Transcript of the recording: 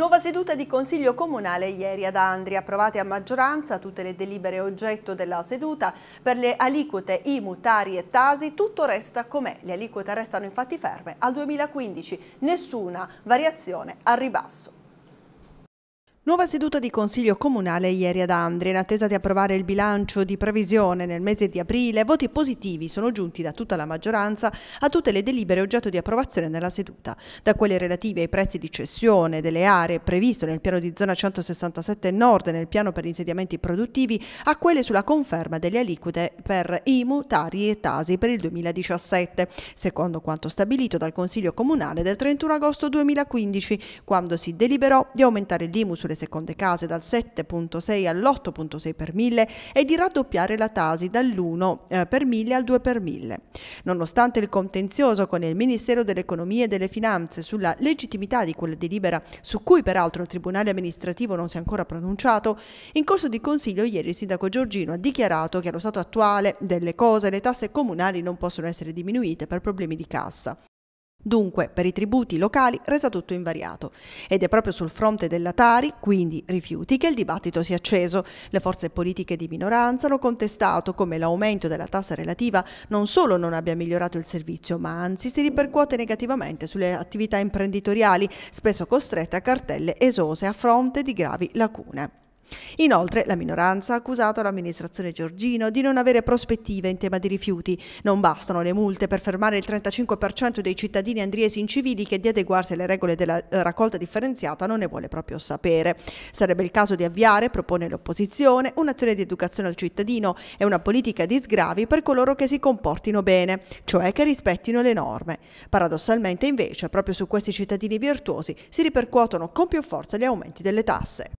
Nuova seduta di Consiglio Comunale ieri ad Andria, approvate a maggioranza tutte le delibere oggetto della seduta. Per le aliquote IMU, Tari e Tasi tutto resta com'è, le aliquote restano infatti ferme al 2015, nessuna variazione al ribasso. Nuova seduta di Consiglio Comunale ieri ad Andria. In attesa di approvare il bilancio di previsione nel mese di aprile, voti positivi sono giunti da tutta la maggioranza a tutte le delibere oggetto di approvazione nella seduta, da quelle relative ai prezzi di cessione delle aree previste nel piano di zona 167 Nord e nel piano per insediamenti produttivi a quelle sulla conferma delle aliquote per IMU, Tari e Tasi per il 2017, secondo quanto stabilito dal Consiglio Comunale del 31 agosto 2015, quando si deliberò di aumentare l'IMU sulle sulle seconde case dal 7.6 all'8.6 per mille e di raddoppiare la Tasi dall'1 eh, per mille al 2 per mille. Nonostante il contenzioso con il Ministero dell'Economia e delle Finanze sulla legittimità di quella delibera, su cui peraltro il Tribunale amministrativo non si è ancora pronunciato, in corso di Consiglio ieri il sindaco Giorgino ha dichiarato che allo stato attuale delle cose le tasse comunali non possono essere diminuite per problemi di cassa. Dunque, per i tributi locali resta tutto invariato ed è proprio sul fronte della Tari, quindi rifiuti, che il dibattito si è acceso. Le forze politiche di minoranza hanno contestato come l'aumento della tassa relativa non solo non abbia migliorato il servizio, ma anzi si ripercuote negativamente sulle attività imprenditoriali, spesso costrette a cartelle esose a fronte di gravi lacune. Inoltre la minoranza ha accusato l'amministrazione Giorgino di non avere prospettive in tema di rifiuti. Non bastano le multe per fermare il 35% dei cittadini andriesi incivili che di adeguarsi alle regole della eh, raccolta differenziata non ne vuole proprio sapere. Sarebbe il caso di avviare, propone l'opposizione, un'azione di educazione al cittadino e una politica di sgravi per coloro che si comportino bene, cioè che rispettino le norme. Paradossalmente invece proprio su questi cittadini virtuosi si ripercuotono con più forza gli aumenti delle tasse.